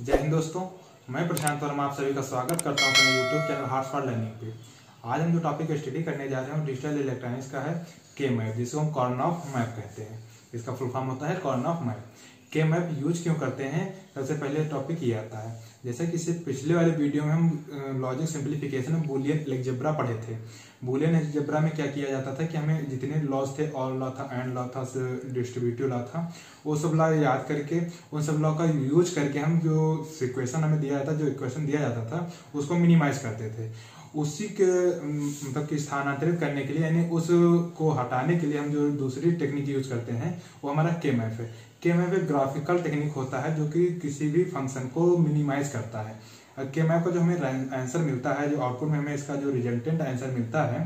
जय हिंद दोस्तों मैं प्रशांत वर्मा आप सभी का स्वागत करता हूं अपने YouTube channel heart for learning पे आज हम जो टॉपिक स्टडी करने जा रहे हैं डिजिटल इलेक्ट्रॉनिक्स का है के मैप जिसको हम कॉर्न ऑफ मैप कहते हैं इसका फुल फॉर्म होता है corn of map K map use क्यों करते हैं सबसे पहले टॉपिक ये आता है जैसा कि पिछले वाले वीडियो में हम logic simplification of Boolean algebra पढ़े थे बुलियन एलजेब्रा में क्या किया जाता था कि हमें जितने लॉज थे ऑल लॉ था एंड लॉ था डिस्ट्रीब्यूटिव लॉ था वो सब लॉ याद करके उन सब लॉ का यूज करके हम जो सिक्वेशन हमें दिया जाता जो इक्वेशन दिया जाता था उसको मिनिमाइज करते थे उसी के मतलब कि स्थानांतरित करने के लिए यानी उसको हटाने के लिए हम जो दूसरी टेक्निक यूज करते हैं वो हमारा के मैप है एफ एक ग्राफिकल टेक्निक होता है जो कि किसी भी फंक्शन को मिनिमाइज करता है के एफ का जो हमें आंसर मिलता है जो आउटपुट में हमें इसका जो रिजल्टेंट आंसर मिलता है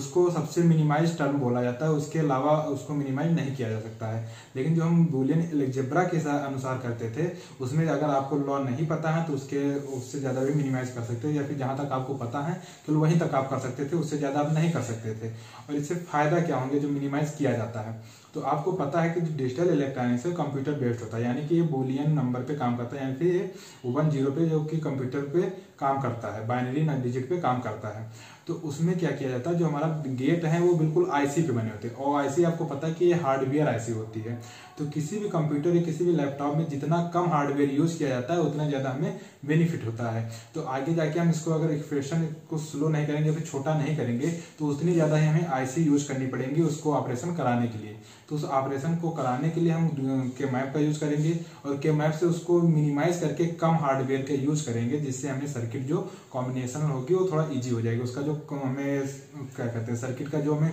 उसको सबसे मिनिमाइज टर्म बोला जाता है उसके अलावा उसको मिनिमाइज नहीं किया जा सकता है लेकिन जो हम बुलियन एलेक्जेब्रा के अनुसार करते थे उसमें अगर आपको लॉ नहीं पता है तो उसके उससे ज़्यादा भी मिनिमाइज कर सकते हैं या फिर जहाँ तक आपको पता है तो वहीं तक आप कर सकते थे उससे ज़्यादा आप नहीं कर सकते थे और इससे फ़ायदा क्या होंगे जो मिनिमाइज किया जाता है तो आपको पता है कि जो डिजिटल इलेक्ट्रॉनिक्स है कंप्यूटर बेस्ड होता है यानी कि ये बोलियन नंबर पे काम करता है यानी कि ये वन जीरो पे जो कि कंप्यूटर पे काम करता है बाइनरी डिजिट पे काम करता है तो उसमें क्या किया जाता है जो हमारा गेट है वो बिल्कुल आईसी पे बने होते हैं और आईसी आपको पता है कि ये हार्डवेयर आईसी होती है तो किसी भी कंप्यूटर या किसी भी लैपटॉप में जितना कम हार्डवेयर यूज किया जाता है उतना ज़्यादा हमें बेनिफिट होता है तो आगे जाके हम इसको अगर इक्वेशन को स्लो नहीं करेंगे फिर छोटा नहीं करेंगे तो उतनी ज़्यादा ही हमें आईसी यूज करनी पड़ेगी उसको ऑपरेशन कराने के लिए तो उस ऑपरेशन को कराने के लिए हम के मैप का यूज़ करेंगे और के मैप से उसको मिनिमाइज करके कम हार्डवेयर का यूज़ करेंगे जिससे हमें सर्किट जो कॉम्बिनेशन होगी वो थोड़ा ईजी हो जाएगी उसका जो हमें क्या कहते हैं सर्किट का जो हमें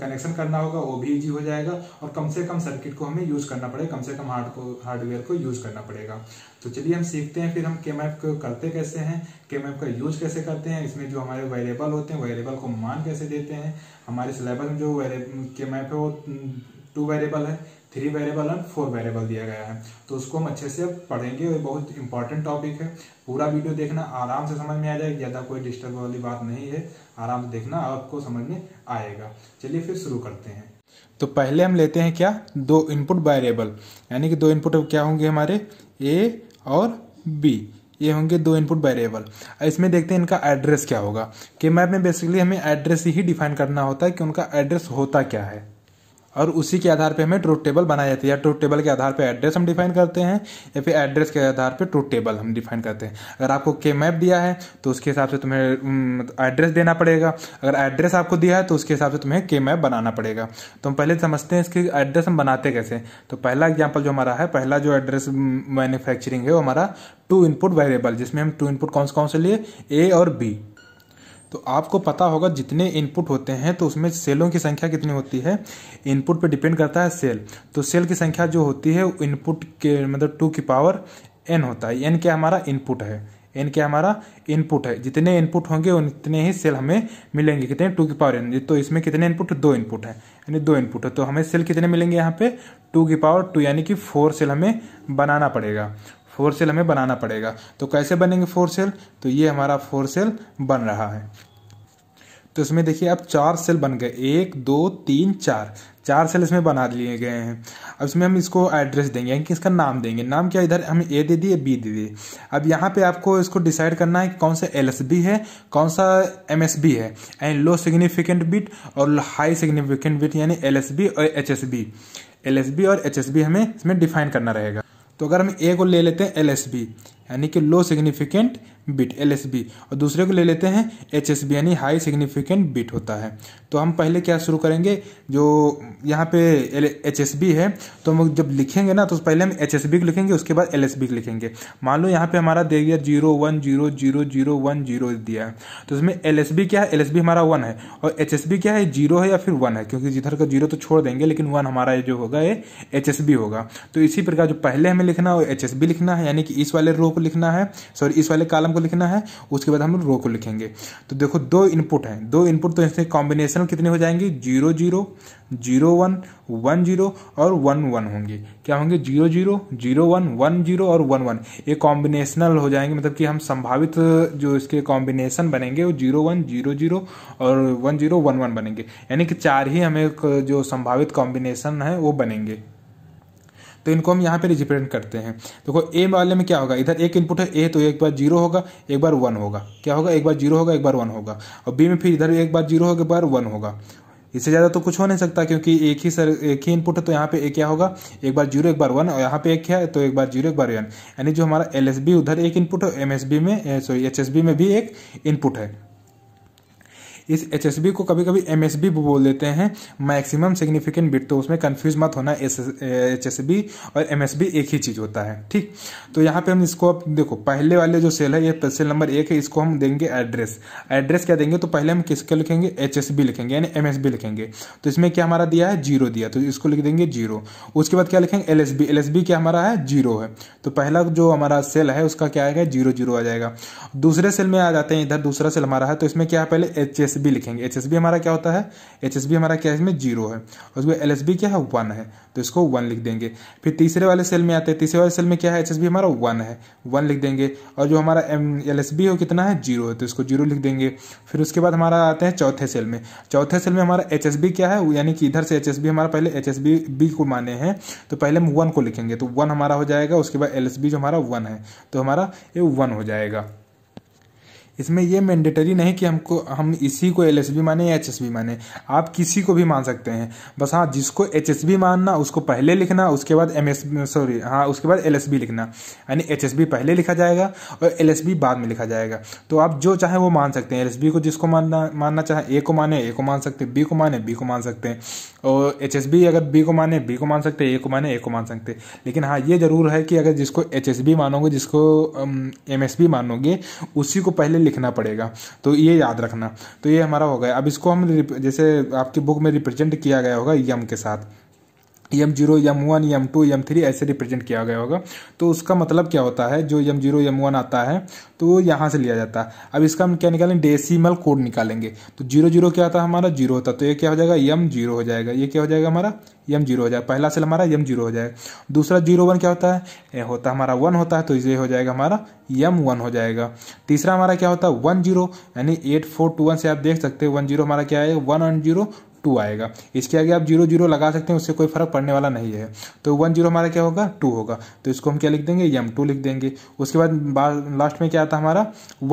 कनेक्शन करना होगा वो भी ईजी हो जाएगा और कम से कम सर्किट को हमें यूज़ करना पड़ेगा कम से कम हार्ड को हार्डवेयर को यूज़ करना पड़ेगा तो चलिए हम सीखते हैं फिर हम के मैप करते कैसे हैं के मैप का यूज कैसे करते हैं इसमें जो हमारे वेरिएबल होते हैं वेरिएबल को मान कैसे देते हैं हमारे सिलेबस में जो के मैप है वो टू वेरिएबल है three variable and four variable दिया गया है तो उसको हम अच्छे से पढ़ेंगे और बहुत इंपॉर्टेंट टॉपिक है पूरा वीडियो देखना आराम से समझ में आ जाएगा ज़्यादा कोई डिस्टर्ब वाली बात नहीं है आराम से देखना आपको समझ में आएगा चलिए फिर शुरू करते हैं तो पहले हम लेते हैं क्या दो इनपुट वेरिएबल यानी कि दो इनपुट क्या होंगे हमारे ए और बी ये होंगे दो इनपुट वेरिएबल इसमें देखते हैं इनका एड्रेस क्या होगा के मैप में बेसिकली हमें एड्रेस ही डिफाइन करना होता है कि उनका एड्रेस होता क्या है और उसी के आधार पे हमें ट्रूथ टेबल बनाई जाती है या ट्रूथ टेबल के आधार पे एड्रेस हम डिफाइन करते हैं या फिर एड्रेस के आधार पे ट्रूथ टेबल हम डिफाइन करते हैं अगर आपको के मैप दिया है तो उसके हिसाब से तुम्हें एड्रेस देना पड़ेगा अगर एड्रेस आपको दिया है तो उसके हिसाब से तुम्हें के मैप बनाना पड़ेगा तो हम पहले समझते हैं इसके एड्रेस हम बनाते कैसे तो पहला एग्जाम्पल जो हमारा है पहला जो एड्रेस मैन्युफैक्चरिंग है वो हमारा टू इनपुट वेरिएबल जिसमें हम टू इनपुट कौन से कौन से लिए ए और बी तो आपको पता होगा जितने इनपुट होते हैं तो उसमें सेलों की संख्या कितनी होती है इनपुट पर डिपेंड करता है सेल तो सेल की संख्या जो होती है इनपुट के मतलब टू की पावर एन होता है एन क्या हमारा इनपुट है एन क्या हमारा इनपुट है जितने इनपुट होंगे उतने ही सेल हमें मिलेंगे कितने टू की पावर एन तो इसमें कितने इनपुट दो इनपुट है यानी दो इनपुट है तो हमें सेल कितने मिलेंगे यहाँ पे टू की पावर टू यानी कि फोर सेल हमें बनाना पड़ेगा फोर सेल हमें बनाना पड़ेगा तो कैसे बनेंगे फोर सेल तो ये हमारा फोर सेल बन रहा है तो इसमें देखिए अब चार सेल बन गए एक दो तीन चार चार सेल इसमें बना लिए गए हैं अब इसमें हम इसको एड्रेस देंगे यानी कि इसका नाम देंगे नाम क्या इधर हमें ए दे दिए बी दे दिए अब यहाँ पे आपको इसको डिसाइड करना है कि कौन सा एल है कौन सा एम है एंड लो सिग्निफिकेंट बिट और हाई सिग्निफिकेंट बिट यानी एल और एच एस और एच हमें इसमें डिफाइन करना रहेगा तो अगर हम ए को ले लेते हैं एल यानी कि लो सिग्निफिकेंट बिट एल और दूसरे को ले लेते हैं एच यानी हाई सिग्निफिकेंट बिट होता है तो हम पहले क्या शुरू करेंगे जो यहाँ पे एच है तो हम जब लिखेंगे ना तो पहले हम एच को लिखेंगे उसके बाद एल को लिखेंगे मान लो यहाँ पे हमारा दे दिया zero one zero zero zero one zero दिया है तो इसमें एल क्या है एल हमारा वन है और एच क्या है जीरो है या फिर वन है क्योंकि जिधर का जीरो तो छोड़ देंगे लेकिन वन हमारा जो होगा ये एच होगा तो इसी प्रकार जो पहले हमें लिखना है एच लिखना है यानी कि इस वाले रो को लिखना है सॉरी इस वाले कालम हमको लिखना है उसके बाद हम रो को लिखेंगे तो देखो दो इनपुट हैं दो इनपुट तो इसमें कॉम्बिनेशन कितने हो जाएंगे zero zero zero one one zero और वन वन होंगे क्या होंगे zero zero zero one one zero और वन वन ये कॉम्बिनेशनल हो जाएंगे मतलब कि हम संभावित जो इसके कॉम्बिनेशन बनेंगे वो जीरो वन जीरो जीरो और वन जीरो वन वन बनेंगे यानी कि चार ही हमें जो संभावित कॉम्बिनेशन है वो बनेंगे तो इनको हम यहाँ पे रिप्रेजेंट करते हैं देखो ए वाले में क्या होगा इधर एक इनपुट है ए तो एक बार जीरो होगा एक बार वन होगा क्या होगा एक बार जीरो होगा एक बार वन होगा और बी में फिर इधर एक बार जीरो होगा एक बार वन होगा इससे ज़्यादा तो कुछ हो नहीं सकता क्योंकि एक ही सर एक ही इनपुट है तो यहाँ पे एक क्या होगा एक बार जीरो एक बार वन और यहाँ पे एक है तो एक बार जीरो एक बार वन यानी जो हमारा एल उधर एक इनपुट है एम में सॉरी एच में भी एक इनपुट है इस एच को कभी कभी एम बोल देते हैं मैक्सिमम सिग्निफिकेंट बिट तो उसमें कन्फ्यूज मत होना एच और एम एक ही चीज़ होता है ठीक तो यहाँ पे हम इसको अब देखो पहले वाले जो सेल है ये सेल तो नंबर एक है इसको हम देंगे एड्रेस एड्रेस क्या देंगे तो पहले हम किसके लिखेंगे एच लिखेंगे यानी एम लिखेंगे तो इसमें क्या हमारा दिया है जीरो दिया तो इसको लिख देंगे जीरो उसके बाद क्या लिखेंगे एल एस क्या हमारा है जीरो है तो पहला जो हमारा सेल है उसका क्या आएगा जीरो जीरो आ जाएगा दूसरे सेल में आ जाते हैं इधर दूसरा सेल हमारा है तो इसमें क्या है पहले एच बी लिखेंगे एच एस बी हमारा क्या होता है एच एस बी हमारा क्या इसमें जीरो है और उसमें एल एस बी क्या है वन है तो इसको वन लिख देंगे फिर तीसरे वाले सेल में आते हैं तीसरे वाले सेल में क्या है एच एस बी हमारा वन है वन लिख देंगे और जो हमारा एम एल एस बी हो कितना है जीरो है तो इसको जीरो लिख देंगे फिर उसके बाद हमारा आते हैं चौथे सेल में चौथे सेल में हमारा एच एस बी क्या है यानी कि इधर से एच एस बी हमारा पहले एच एस बी बी को माने हैं तो पहले हम वन को लिखेंगे तो वन हमारा हो जाएगा उसके बाद एल एस बी जो हमारा वन है तो हमारा ये वन हो जाएगा इसमें यह मैंडेटरी नहीं कि हमको हम इसी को एल माने या एच माने आप किसी को भी मान सकते हैं बस हाँ जिसको एच मानना उसको पहले लिखना उसके बाद एम सॉरी हाँ उसके बाद एल लिखना यानी एच पहले लिखा जाएगा और एल बाद में लिखा जाएगा तो आप जो चाहे वो मान सकते हैं एल को जिसको मानना मानना चाहे ए को माने ए को मान सकते हैं बी को माने बी को मान सकते हैं और एच अगर बी को माने बी को मान सकते ए को माने ए को मान सकते लेकिन हाँ ये ज़रूर है कि अगर जिसको एच मानोगे जिसको एम एस मानोगे उसी को पहले लिखना पड़ेगा तो ये याद रखना तो ये हमारा हो गया अब इसको हम जैसे आपकी बुक में रिप्रेजेंट किया गया होगा यम के साथ M zero M one M two M three ऐसे रिप्रेजेंट किया गया होगा तो उसका मतलब क्या होता है जो यम जीरो यम वन आता है तो वो यहाँ से लिया जाता है अब इसका हम क्या निकालेंगे डेसिमल कोड निकालेंगे तो जीरो जीरो क्या होता है हमारा जीरो होता है तो ये क्या हो जाएगा यम जीरो हो जाएगा ये क्या हो जाएगा हमारा यम जीरो हो जाएगा पहला सेल हमारा यम जीरो हो जाएगा दूसरा जीरो वन क्या होता है ए होता हमारा वन होता है तो ये हो जाएगा हमारा यम वन हो जाएगा तीसरा हमारा क्या होता है वन जीरो यानी एट फोर टू वन से आप देख सकते हो वन जीरो हमारा क्या है वन वन जीरो टू आएगा इसके आगे आप जीरो जीरो लगा सकते हैं उससे कोई फर्क पड़ने वाला नहीं है तो वन जीरो हमारा क्या होगा टू होगा तो इसको हम क्या लिख देंगे एम टू लिख देंगे उसके बाद लास्ट में क्या आता हमारा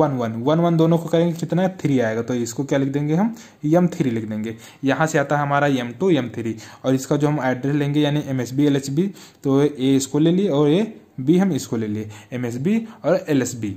वन वन वन वन दोनों को करेंगे कितना थ्री आएगा तो इसको क्या लिख देंगे हम एम थ्री लिख देंगे यहाँ से आता है हमारा एम टू एम थ्री और इसका जो हम एड्रेस लेंगे यानी M S B L H B तो ए इसको ले लिए और ए बी हम इसको ले लिए एम एस बी और एल एस बी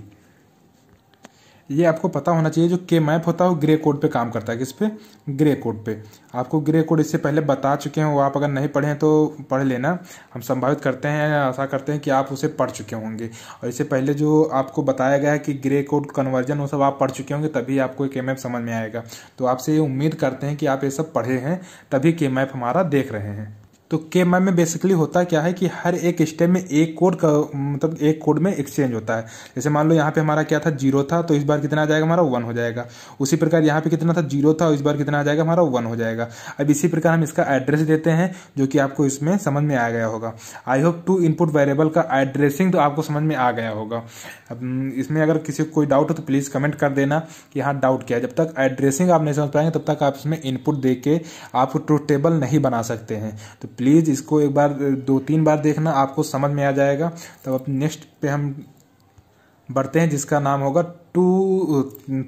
ये आपको पता होना चाहिए जो के मैप होता है वो ग्रे कोड पे काम करता है किस पे ग्रे कोड पे आपको ग्रे कोड इससे पहले बता चुके हैं वो आप अगर नहीं पढ़े हैं तो पढ़ लेना हम संभावित करते हैं आशा करते हैं कि आप उसे पढ़ चुके होंगे और इससे पहले जो आपको बताया गया है कि ग्रे कोड कन्वर्जन वो सब आप पढ़ चुके होंगे तभी आपको के मैप समझ में आएगा तो आपसे ये उम्मीद करते हैं कि आप ये सब पढ़े हैं तभी के मैप हमारा देख रहे हैं तो के एम में बेसिकली होता क्या है कि हर एक स्टेप में एक कोड का मतलब एक कोड में एक्सचेंज होता है जैसे मान लो यहाँ पे हमारा क्या था जीरो था तो इस बार कितना आ जाएगा हमारा वन हो जाएगा उसी प्रकार यहाँ पे कितना था जीरो था इस बार कितना आ जाएगा हमारा वन हो जाएगा अब इसी प्रकार हम इसका एड्रेस देते हैं जो कि आपको इसमें समझ में आ गया होगा I hope to input variable का एड्रेसिंग तो आपको समझ में आ गया होगा अब हम्म, इसमें अगर किसी को कोई डाउट हो तो प्लीज़ कमेंट कर देना कि हाँ डाउट क्या है जब तक एड्रेसिंग आप नहीं समझ पाएंगे तब तक आप इसमें इनपुट दे के आप ट्रूथ टेबल नहीं बना सकते हैं तो प्लीज़ इसको एक बार दो तीन बार देखना आपको समझ में आ जाएगा तब अब नेक्स्ट पे हम बढ़ते हैं जिसका नाम होगा टू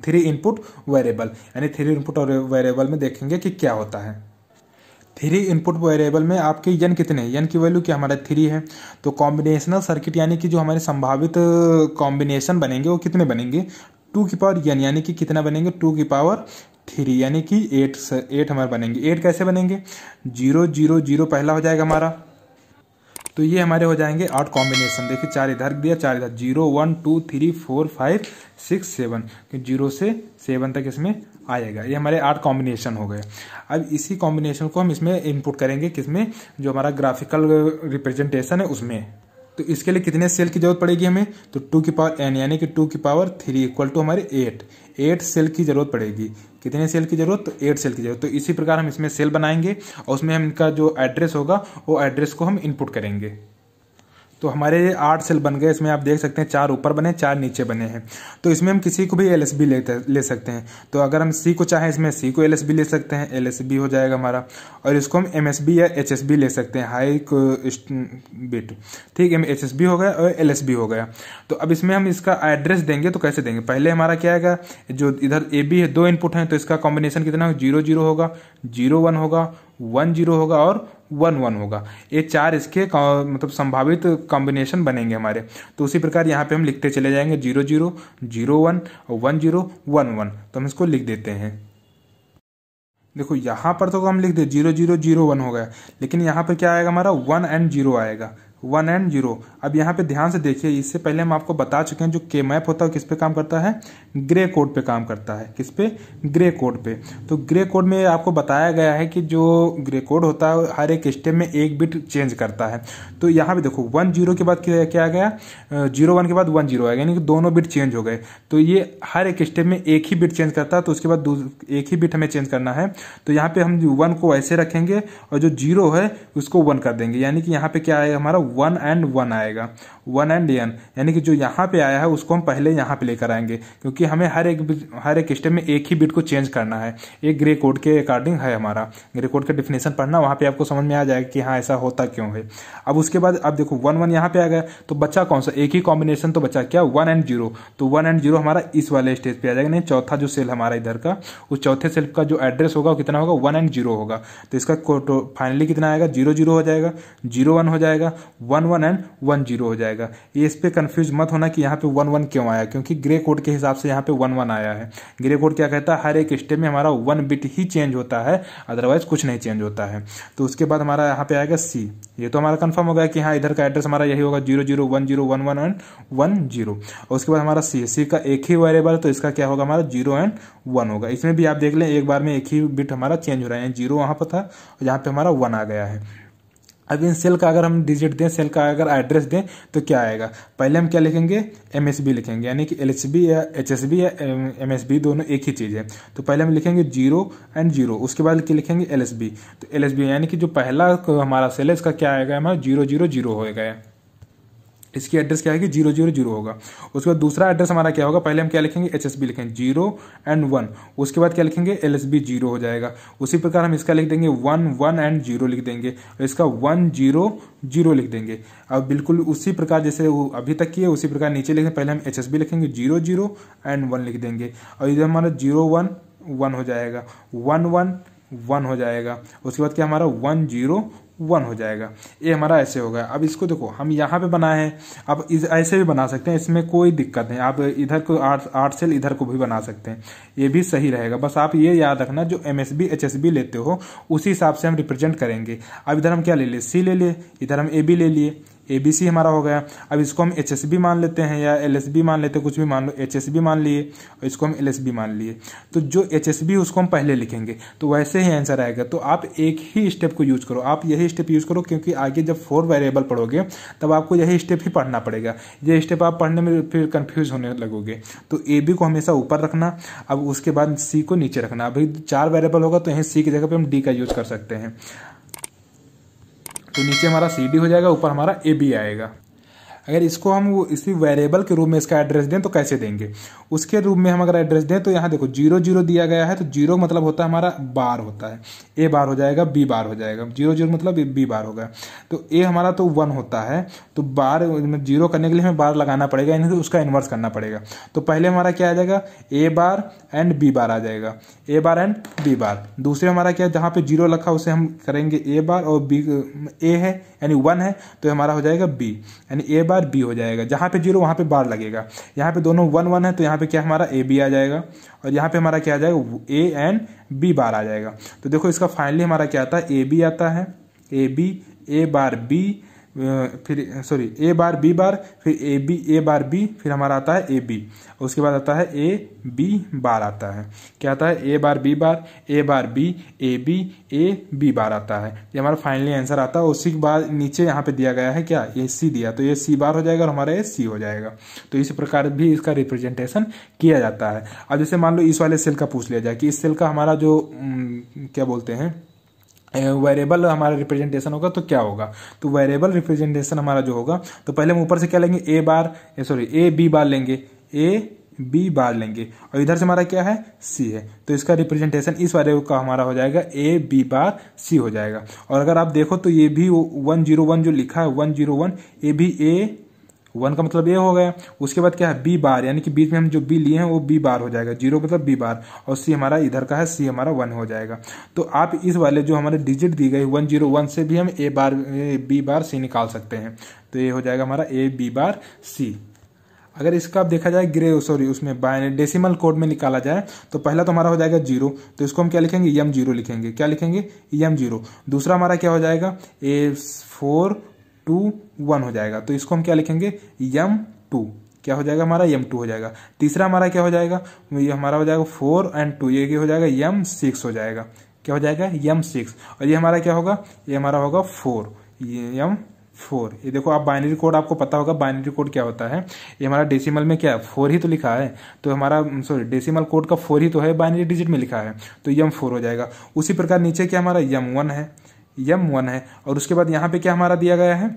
थ्री इनपुट वेरिएबल यानी थ्री इनपुट और वेरिएबल में देखेंगे कि क्या होता है थ्री इनपुट वेरिएबल में आपके यन कितने हैं यन की वैल्यू क्या हमारा थ्री है तो कॉम्बिनेशनल सर्किट यानी कि जो हमारे संभावित कॉम्बिनेशन बनेंगे वो कितने बनेंगे टू की पावर यन यानी कि कितना बनेंगे टू की पावर थ्री यानी कि एट से एट हमारे बनेंगे एट कैसे बनेंगे जीरो जीरो जीरो पहला हो जाएगा हमारा तो ये हमारे हो जाएंगे आठ कॉम्बिनेशन देखिए चार इधर दिया चार इधर zero one two three four five six seven zero से सेवन तक इसमें आएगा ये हमारे आठ कॉम्बिनेशन हो गए अब इसी कॉम्बिनेशन को हम इसमें इनपुट करेंगे किसमें जो हमारा ग्राफिकल रिप्रेजेंटेशन है उसमें तो इसके लिए कितने सेल की जरूरत पड़ेगी हमें तो टू की पावर एन यानी कि टू की पावर थ्री इक्वल टू हमारे एट एट सेल की जरूरत पड़ेगी कितने सेल की जरूरत तो एट सेल की जरूरत तो इसी प्रकार हम इसमें सेल बनाएंगे और उसमें हम इनका जो एड्रेस होगा वो एड्रेस को हम इनपुट करेंगे तो हमारे आठ सेल बन गए इसमें आप देख सकते हैं चार ऊपर बने चार नीचे बने हैं तो इसमें हम किसी को भी एल लेते ले सकते हैं तो अगर हम सी को चाहें इसमें सी को एल ले सकते हैं एल हो जाएगा हमारा और इसको हम एम या एच ले सकते हैं हाई बिट ठीक है एच हो गया और एल हो गया तो अब इसमें हम इसका एड्रेस देंगे तो कैसे देंगे पहले हमारा क्या आएगा जो इधर ए बी है दो इनपुट हैं तो इसका कॉम्बिनेशन कितना जीरो जीरो होगा जीरो वन होगा वन जीरो होगा और वन वन होगा ये चार इसके मतलब संभावित कॉम्बिनेशन बनेंगे हमारे तो उसी प्रकार यहाँ पे हम लिखते चले जाएंगे जीरो जीरो जीरो वन और वन जीरो वन वन तो हम इसको लिख देते हैं देखो यहाँ पर तो हम लिख दे जीरो जीरो जीरो वन हो गया लेकिन यहाँ पर क्या आएगा हमारा वन एंड जीरो आएगा वन एंड जीरो अब यहाँ पे ध्यान से देखिए इससे पहले हम आपको बता चुके हैं जो के मैप होता है किस पे काम करता है ग्रे कोड पे काम करता है किस पे ग्रे कोड पे तो ग्रे कोड में आपको बताया गया है कि जो ग्रे कोड होता है हर एक स्टेप में एक बिट चेंज करता है तो यहाँ पे देखो वन जीरो के बाद क्या आ गया जीरो वन के बाद वन जीरो आ गया यानी कि दोनों बिट चेंज हो गए तो ये हर एक स्टेप में एक ही बिट चेंज करता है तो उसके बाद एक ही बिट हमें चेंज करना है तो यहाँ पे हम वन को ऐसे रखेंगे और जो जीरो है उसको वन कर देंगे यानी कि यहाँ पे क्या है हमारा वन एंड वन आएगा वन एंड एन यानी कि जो यहाँ पे आया है उसको हम पहले यहाँ पे लेकर आएंगे क्योंकि हमें हर एक हर एक स्टेप में एक ही बिट को चेंज करना है एक ग्रे कोड के अकॉर्डिंग है हमारा ग्रे कोड का डिफिनेशन पढ़ना वहाँ पे आपको समझ में आ जाएगा कि हाँ ऐसा होता क्यों है अब उसके बाद अब देखो वन वन यहाँ पे आ गया तो बच्चा कौन सा एक ही कॉम्बिनेशन तो बच्चा क्या वन एंड जीरो तो वन एंड जीरो हमारा इस वाले स्टेज पे आ जाएगा नहीं चौथा जो सेल हमारा इधर का उस चौथे सेल का जो एड्रेस होगा वो कितना होगा वन एंड जीरो होगा तो इसका फाइनली कितना आएगा जीरो जीरो हो जाएगा जीरो वन हो जाएगा one one and one zero हो जाएगा जाएगा ये इस पर कन्फ्यूज मत होना कि यहाँ पे वन वन क्यों आया क्योंकि ग्रे कोड के हिसाब से यहाँ पे वन वन आया है ग्रे कोड क्या कहता है हर एक स्टेप में हमारा वन बिट ही चेंज होता है अदरवाइज कुछ नहीं चेंज होता है तो उसके बाद हमारा यहाँ पे आएगा सी ये तो हमारा कन्फर्म हो गया कि हाँ इधर का एड्रेस हमारा यही होगा zero zero one zero one one and one zero और उसके बाद हमारा सी सी का एक ही वेरिएबल तो इसका क्या होगा हमारा जीरो एंड वन होगा इसमें भी आप देख लें एक बार में एक ही बिट हमारा चेंज हो रहा है जीरो वहाँ पर था और यहाँ पे हमारा वन आ गया है अब इन सेल का अगर हम डिजिट दें सेल का अगर एड्रेस दें तो क्या आएगा पहले हम क्या लिखेंगे एम लिखेंगे यानी कि एल या एच या एम दोनों एक ही चीज़ है तो पहले हम लिखेंगे जीरो एंड जीरो उसके बाद क्या लिखेंगे एल तो एल यानी कि जो पहला हमारा सेल है इसका क्या आएगा हमारा जीरो जीरो जीरो होएगा इसकी एड्रेस क्या है जीरो जीरो जीरो होगा उसके बाद दूसरा एड्रेस हमारा क्या होगा पहले हम क्या लिखेंगे एच एस बी लिखेंगे जीरो एंड वन उसके बाद क्या लिखेंगे एल एस बी जीरो हो जाएगा उसी प्रकार हम इसका लिख देंगे वन वन एंड जीरो लिख देंगे और इसका वन जीरो जीरो लिख देंगे अब बिल्कुल उसी प्रकार जैसे अभी तक की है उसी प्रकार नीचे लिखेंगे पहले हम एच एस बी लिखेंगे जीरो जीरो एंड वन लिख देंगे और इधर हमारा जीरो वन वन हो जाएगा वन वन वन हो जाएगा उसके बाद क्या हमारा वन जीरो वन हो जाएगा ये हमारा ऐसे होगा अब इसको देखो हम यहाँ पे बनाए हैं अब इस ऐसे भी बना सकते हैं इसमें कोई दिक्कत नहीं आप इधर को आठ आठ सेल इधर को भी बना सकते हैं ये भी सही रहेगा बस आप ये याद रखना जो M S B H S B लेते हो उसी हिसाब से हम रिप्रेजेंट करेंगे अब इधर हम क्या ले लिए सी ले लिए इधर हम ए बी ले लिए ए बी सी हमारा हो गया अब इसको हम एच एस बी मान लेते हैं या एल एस बी मान लेते हैं कुछ भी मान लो एच एस बी मान लिए और इसको हम एल एस बी मान लिए तो जो एच एस बी उसको हम पहले लिखेंगे तो वैसे ही आंसर आएगा तो आप एक ही स्टेप को यूज करो आप यही स्टेप यूज करो क्योंकि आगे जब फोर वेरिएबल पढ़ोगे तब आपको यही स्टेप ही पढ़ना पड़ेगा ये स्टेप आप पढ़ने में फिर कन्फ्यूज होने लगोगे तो ए बी को हमेशा ऊपर रखना अब उसके बाद सी को नीचे रखना अभी चार वेरिएबल होगा तो यहीं सी की जगह पर हम डी का यूज कर सकते हैं तो नीचे हमारा सी डी हो जाएगा ऊपर हमारा ए बी आएगा अगर इसको हम इसी वेरिएबल के रूप में इसका एड्रेस दें तो कैसे देंगे उसके रूप में हम अगर एड्रेस दें तो यहाँ देखो जीरो जीरो दिया गया है तो जीरो मतलब होता है हमारा बार होता है ए बार हो जाएगा बी बार हो जाएगा जीरो जीरो मतलब बी बार होगा तो ए हमारा तो वन होता है तो बार जीरो करने के लिए हमें बार लगाना पड़ेगा यानी उसका इन्वर्स करना पड़ेगा तो पहले हमारा क्या आ जाएगा ए बार एंड बी बार आ जाएगा ए बार एंड बी बार दूसरे हमारा क्या जहाँ पे जीरो रखा उसे हम करेंगे ए बार और बी ए है यानी वन है तो हमारा हो जाएगा बी यानी ए बार बार बी हो जाएगा जहाँ पे जीरो वहाँ पे बार लगेगा यहाँ पे दोनों वन वन है तो यहाँ पे क्या हमारा ए बी आ जाएगा और यहाँ पे हमारा क्या आ जाएगा ए एंड बी बार आ जाएगा तो देखो इसका फाइनली हमारा क्या आता है ए बी आता है A B A bar B फिर sorry A bar B bar फिर A B A bar B फिर हमारा आता है ए बी उसके बाद आता है ए बी बार आता है क्या आता है A bar B bar A bar B A B A B bar आता है ये हमारा फाइनली आंसर आता है उसी के बाद नीचे यहाँ पे दिया गया है क्या ए सी दिया तो ये सी बार हो जाएगा और हमारा ये सी हो जाएगा तो इसी प्रकार भी इसका रिप्रेजेंटेशन किया जाता है अब जैसे मान लो इस वाले सेल का पूछ लिया जाए कि इस सेल का हमारा जो क्या बोलते हैं वेरिएबल हमारा रिप्रेजेंटेशन होगा तो क्या होगा तो वेरिएबल रिप्रेजेंटेशन हमारा जो होगा तो पहले हम ऊपर से क्या लेंगे ए बार सॉरी ए बी बार लेंगे ए बी बार लेंगे और इधर से हमारा क्या है सी है तो इसका रिप्रेजेंटेशन इस वाले का हमारा हो जाएगा ए बी बार सी हो जाएगा और अगर आप देखो तो ये भी वन जीरो वन जो लिखा है वन जीरो वन ए भी ए वन का मतलब ये हो गया उसके बाद क्या है बी बार यानी कि बीच में हम जो बी लिए हैं वो बी बार हो जाएगा जीरो मतलब बी बार और सी हमारा इधर का है सी हमारा वन हो जाएगा तो आप इस वाले जो हमारे डिजिट दी गई वन जीरो वन से भी हम ए बार बी बार सी निकाल सकते हैं तो ये हो जाएगा हमारा ए बी बार सी अगर इसका आप देखा जाए ग्रे सॉरी उसमें बाय डेसिमल कोड में निकाला जाए तो पहला तो हमारा हो जाएगा जीरो तो इसको हम क्या लिखेंगे यम e जीरो लिखेंगे क्या लिखेंगे यम e जीरो दूसरा हमारा क्या हो जाएगा ए फोर टू वन हो जाएगा तो इसको हम क्या लिखेंगे यम टू क्या हो जाएगा हमारा यम टू हो जाएगा तीसरा हमारा क्या हो जाएगा ये हमारा हो जाएगा फोर एंड टू ये हो जाएगा यम सिक्स हो जाएगा क्या हो जाएगा यम सिक्स और ये हमारा क्या होगा ये हमारा होगा फोर यम फोर ये देखो आप बाइनरी कोड आपको पता होगा बाइनरी कोड क्या होता है ये हमारा डेसिमल में क्या है फोर ही तो लिखा है तो हमारा सॉरी mm, डेसिमल कोड का फोर ही तो है बाइनरी डिजिट में लिखा है तो यम फोर हो जाएगा उसी प्रकार नीचे क्या हमारा यम वन है यम वन है और उसके बाद यहाँ पे क्या हमारा दिया गया है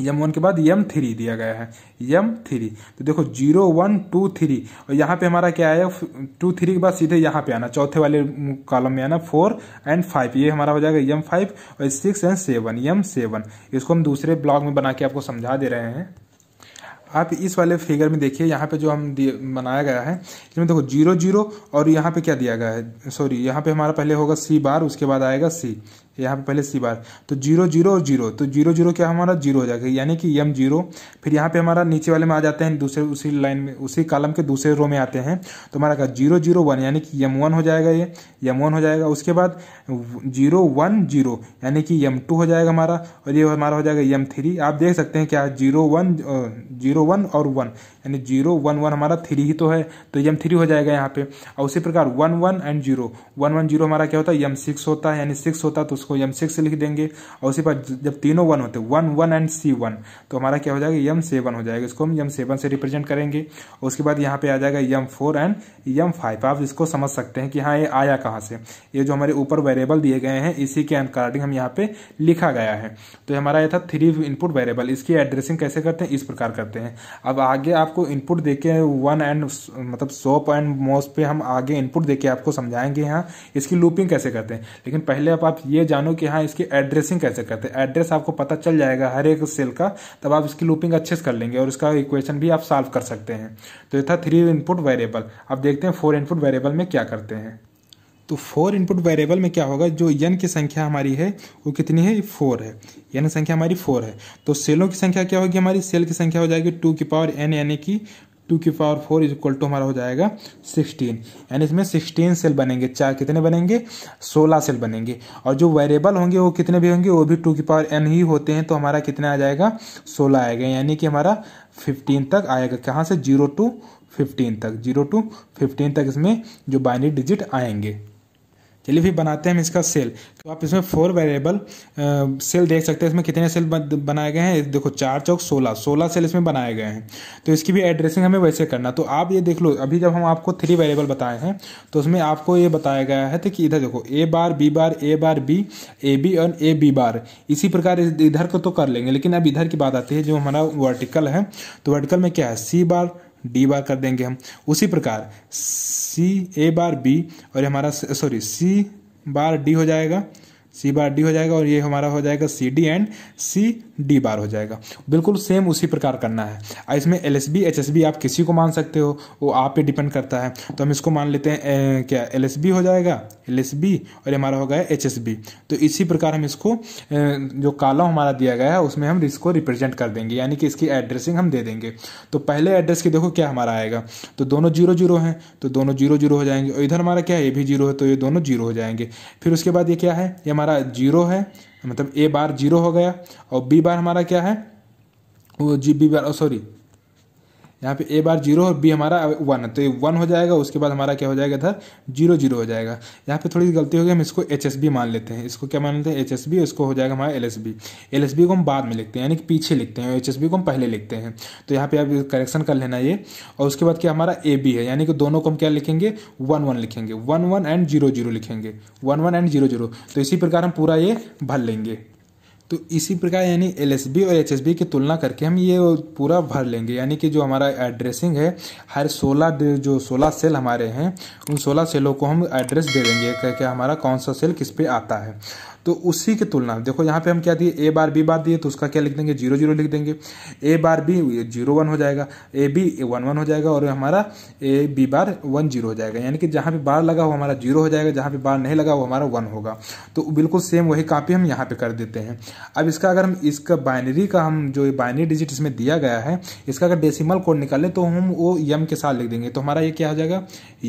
यम वन के बाद यम थ्री दिया गया है यम थ्री तो देखो जीरो वन टू थ्री और यहाँ पे हमारा क्या आया टू थ्री के बाद सीधे यहाँ पे आना चौथे वाले कॉलम में आना फोर एंड फाइव ये हमारा हो जाएगा यम फाइव और six and seven M seven इसको हम दूसरे ब्लॉग में बना के आपको समझा दे रहे हैं आप इस वाले फिगर में देखिए यहाँ पे जो हम बनाया गया है इसमें देखो जीरो जीरो और यहाँ पे क्या दिया गया है सॉरी यहाँ पे हमारा पहले होगा सी बार उसके बाद आएगा सी यहाँ पे पहले सी बार तो जीरो जीरो और जीरो तो जीरो जीरो क्या हमारा जीरो हो जाएगा यानी कि यम जीरो फिर यहाँ पे हमारा नीचे वाले में आ जाते हैं दूसरे उसी लाइन में उसी कॉलम के दूसरे रो में आते हैं तो हमारा कहा जीरो जीरो वन यानी कि यम वन हो जाएगा ये यम वन हो जाएगा उसके बाद जीरो वन जीरो यानी कि यम टू हो जाएगा हमारा और ये हमारा हो जाएगा यम थ्री आप देख सकते हैं क्या जीरो वन जीरो वन और वन यानी जीरो वन वन हमारा थ्री ही तो है तो यम थ्री हो जाएगा यहाँ पे और उसी प्रकार one one and zero one one zero हमारा क्या होता है यम सिक्स होता है यानी सिक्स होता है तो उसको यम सिक्स लिख देंगे और उसी पर जब तीनों वन होते one one and C one तो हमारा क्या हो जाएगा यम सेवन हो जाएगा इसको हम यम सेवन से रिप्रेजेंट करेंगे उसके बाद यहाँ पे आ जाएगा M four and M five आप इसको समझ सकते हैं कि हाँ ये आया कहाँ से ये जो हमारे ऊपर वेरिएबल दिए गए हैं इसी के अकॉर्डिंग हम यहाँ पे लिखा गया है तो हमारा यह था थ्री इनपुट वेरिएबल इसकी एड्रेसिंग कैसे करते हैं इस प्रकार करते हैं अब आगे आपको इनपुट दे के वन एंड मतलब सोप एंड मोस पे हम आगे इनपुट दे आपको समझाएंगे यहाँ इसकी लूपिंग कैसे करते हैं लेकिन पहले आप, आप ये जान जानो कि हाँ इसकी एड्रेसिंग कैसे करते हैं एड्रेस आपको पता चल जाएगा हर एक सेल का तब आप इसकी लूपिंग अच्छे से कर लेंगे और इसका इक्वेशन भी आप सॉल्व कर सकते हैं तो ये था थ्री इनपुट वेरिएबल अब देखते हैं फोर इनपुट वेरिएबल में क्या करते हैं तो फोर इनपुट वेरिएबल में क्या होगा जो यन की संख्या हमारी है वो कितनी है फोर है यन संख्या हमारी फोर है तो सेलों की संख्या क्या होगी हमारी सेल की संख्या हो जाएगी टू की पावर एन यानी कि टू की power four is equal to हमारा हो जाएगा सिक्सटीन यानी इसमें सिक्सटीन सेल बनेंगे चार कितने बनेंगे सोलह सेल बनेंगे और जो वेरिएबल होंगे वो कितने भी होंगे वो भी टू की पावर एन ही होते हैं तो हमारा कितना आ जाएगा सोलह आएगा यानी कि हमारा फिफ्टीन तक आएगा कहाँ से जीरो टू फिफ्टीन तक जीरो टू फिफ्टीन तक इसमें जो बाइनरी डिजिट आएंगे चलिए फिर बनाते हैं हम इसका सेल तो आप इसमें फोर वेरिएबल सेल देख सकते हैं इसमें कितने सेल बनाए गए हैं देखो चार चौक सोलह सोलह सेल इसमें बनाए गए हैं तो इसकी भी एड्रेसिंग हमें वैसे करना तो आप ये देख लो अभी जब हम आपको थ्री वेरिएबल बताए हैं तो उसमें आपको ये बताया गया है कि इधर देखो A bar B bar A bar B A B और ए बी बार इसी प्रकार इधर को तो कर लेंगे लेकिन अब इधर की बात आती है जो हमारा वर्टिकल है तो वर्टिकल में क्या है सी बार डी बार कर देंगे हम उसी प्रकार सी ए बार बी और हमारा सॉरी सी बार डी हो जाएगा सी बार डी हो जाएगा और ये हमारा हो जाएगा C D and C D bar हो जाएगा बिल्कुल सेम उसी प्रकार करना है इसमें L S B H S B आप किसी को मान सकते हो वो आप पे डिपेंड करता है तो हम इसको मान लेते हैं ए, क्या एल एस बी हो जाएगा एल एस बी और ये हमारा हो गया एच एस बी तो इसी प्रकार हम इसको ए, जो काला हमारा दिया गया है उसमें हम इसको रिप्रेजेंट कर देंगे यानी कि इसकी एड्रेसिंग हम दे देंगे तो पहले एड्रेस की देखो क्या हमारा आएगा तो दोनों जीरो जीरो हैं तो दोनों जीरो जीरो हो जाएंगे और इधर हमारा क्या है ये भी जीरो है तो ये दोनों जीरो हो जाएंगे फिर उसके बाद ये क्या है ये हमारा हमारा जीरो है मतलब ए बार जीरो हो गया और बी बार हमारा क्या है वो जी बी बार सॉरी यहाँ पे ए बार जीरो और बी हमारा वन है तो ये वन हो जाएगा उसके बाद हमारा क्या हो जाएगा था जीरो जीरो हो जाएगा यहाँ पे थोड़ी गलती हो गई हम इसको एच एस बी मान लेते हैं इसको क्या मान लेते हैं एच एस बी इसको हो जाएगा हमारा L S B B L S को हम बाद में लिखते हैं यानी कि पीछे लिखते हैं एच एस बी को हम पहले लिखते हैं तो यहाँ पे आप करेक्शन कर लेना ये और उसके बाद क्या हमारा ए बी है यानी कि दोनों को हम क्या लिखेंगे वन वन लिखेंगे one one and zero zero लिखेंगे one one and zero zero तो इसी प्रकार हम पूरा ये भर लेंगे तो इसी प्रकार यानी एल और एच की तुलना करके हम ये पूरा भर लेंगे यानी कि जो हमारा एड्रेसिंग है हर 16 जो 16 सेल हमारे हैं उन 16 सेलों को हम एड्रेस दे देंगे क्या हमारा कौन सा सेल किस पे आता है तो उसी की तुलना देखो यहाँ पे हम क्या दिए ए बार बी बार दिए तो उसका क्या लिख देंगे जीरो जीरो लिख देंगे A bar B zero one हो जाएगा ए बी वन वन हो जाएगा और हमारा A B bar one zero हो जाएगा यानी कि जहाँ पे बार लगा वो हमारा जीरो हो जाएगा जहाँ पे बार नहीं लगा वो हमारा वन होगा तो बिल्कुल सेम वही कापी हम यहाँ पर कर देते हैं अब इसका अगर हम इसका बाइनरी का हम जो बाइनरी डिजिट इसमें दिया गया है इसका अगर डेसीमल कोड निकालें तो हम वो यम के साथ लिख देंगे तो हमारा ये क्या हो जाएगा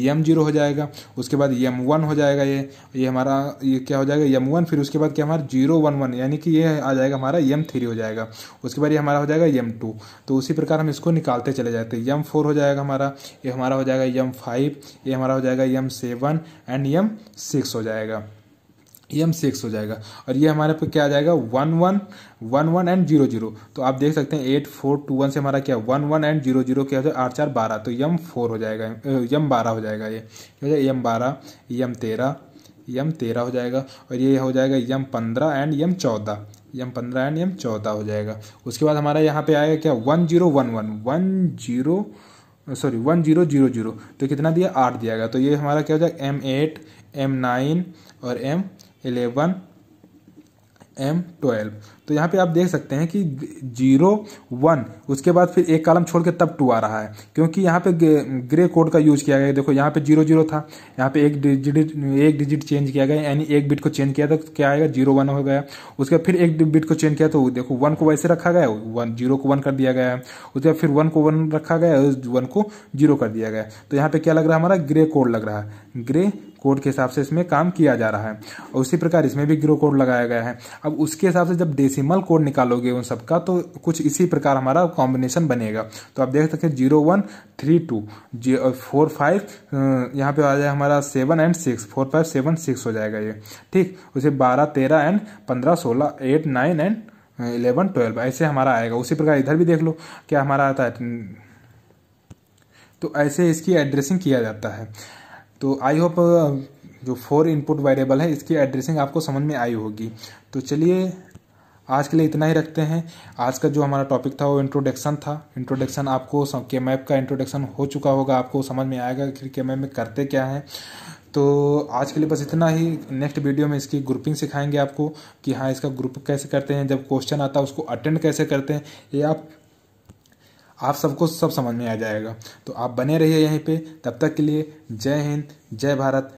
यम जीरो हो जाएगा उसके बाद यम वन हो जाएगा ये ये हमारा ये क्या हो जाएगा यम वन फिर उसके बाद क्या हमारा जीरो वन वन यानी कि ये आ जाएगा हमारा यम थ्री हो जाएगा उसके बाद ये हमारा हो जाएगा यम टू तो उसी प्रकार हम इसको निकालते चले जाते हैं यम फोर हो जाएगा हमारा ये हमारा हो जाएगा यम फाइव ये हमारा हो जाएगा M seven and M six हो जाएगा यम सिक्स हो जाएगा और ये हमारे पे क्या आ जाएगा one one one one and zero zero तो आप देख सकते हैं एट फोर टू वन से हमारा क्या one one and zero zero क्या हो आठ चार बारह तो यम फोर हो जाएगा यम बारह हो जाएगा ये यम बारह यम तेरह यम तेरह हो जाएगा और ये हो जाएगा यम पंद्रह एंड यम चौदह यम पंद्रह एंड यम चौदह हो जाएगा उसके बाद हमारा यहाँ पे आएगा क्या one zero one one one zero sorry one zero zero zero तो कितना दिया आठ दिया गया तो ये हमारा क्या हो जाएगा एम एट एम नाइन और एम एलेवन एम ट्वेल्व तो यहाँ पे आप देख सकते हैं कि जीरो वन उसके बाद फिर एक कालम छोड़ के तब टू आ रहा है क्योंकि यहाँ पे ग्रे कोड का यूज किया गया देखो यहाँ पे जीरो जीरो था यहाँ पे एक डिजिट एक डिजिट चेंज किया गया यानी एक बिट को चेंज किया तो क्या आएगा जीरो वन हो गया उसके बाद फिर एक बिट को चेंज किया तो देखो वन को वैसे रखा गया वन जीरो को वन कर दिया गया है उसके बाद फिर वन को वन रखा गया वन को जीरो कर दिया गया तो यहाँ पे क्या लग रहा है हमारा ग्रे कोड लग रहा है ग्रे कोड के हिसाब से इसमें काम किया जा रहा है और उसी प्रकार इसमें भी ग्रो कोड लगाया गया है अब उसके हिसाब से जब डेसी डेसिमल कोड निकालोगे उन सबका तो कुछ इसी प्रकार हमारा कॉम्बिनेशन बनेगा तो आप देख सकते हैं जीरो वन थ्री टू जी फोर फाइव यहाँ पे आ जाए हमारा seven and six four five seven six हो जाएगा ये ठीक उसे बारह तेरह एंड पंद्रह सोलह eight nine and eleven twelve ऐसे हमारा आएगा उसी प्रकार इधर भी देख लो क्या हमारा आता है तो ऐसे इसकी एड्रेसिंग किया जाता है तो आई होप जो फोर इनपुट वेरिएबल है इसकी एड्रेसिंग आपको समझ में आई होगी तो चलिए आज के लिए इतना ही रखते हैं आज का जो हमारा टॉपिक था वो इंट्रोडक्शन था इंट्रोडक्शन आपको के मैप का इंट्रोडक्शन हो चुका होगा आपको समझ में आएगा कि के मैप में करते क्या हैं तो आज के लिए बस इतना ही नेक्स्ट वीडियो में इसकी ग्रुपिंग सिखाएंगे आपको कि हाँ इसका ग्रुप कैसे करते हैं जब क्वेश्चन आता है उसको अटेंड कैसे करते हैं ये आप आप सबको सब समझ में आ जाएगा तो आप बने रहिए यहीं पे तब तक के लिए जय हिंद जय भारत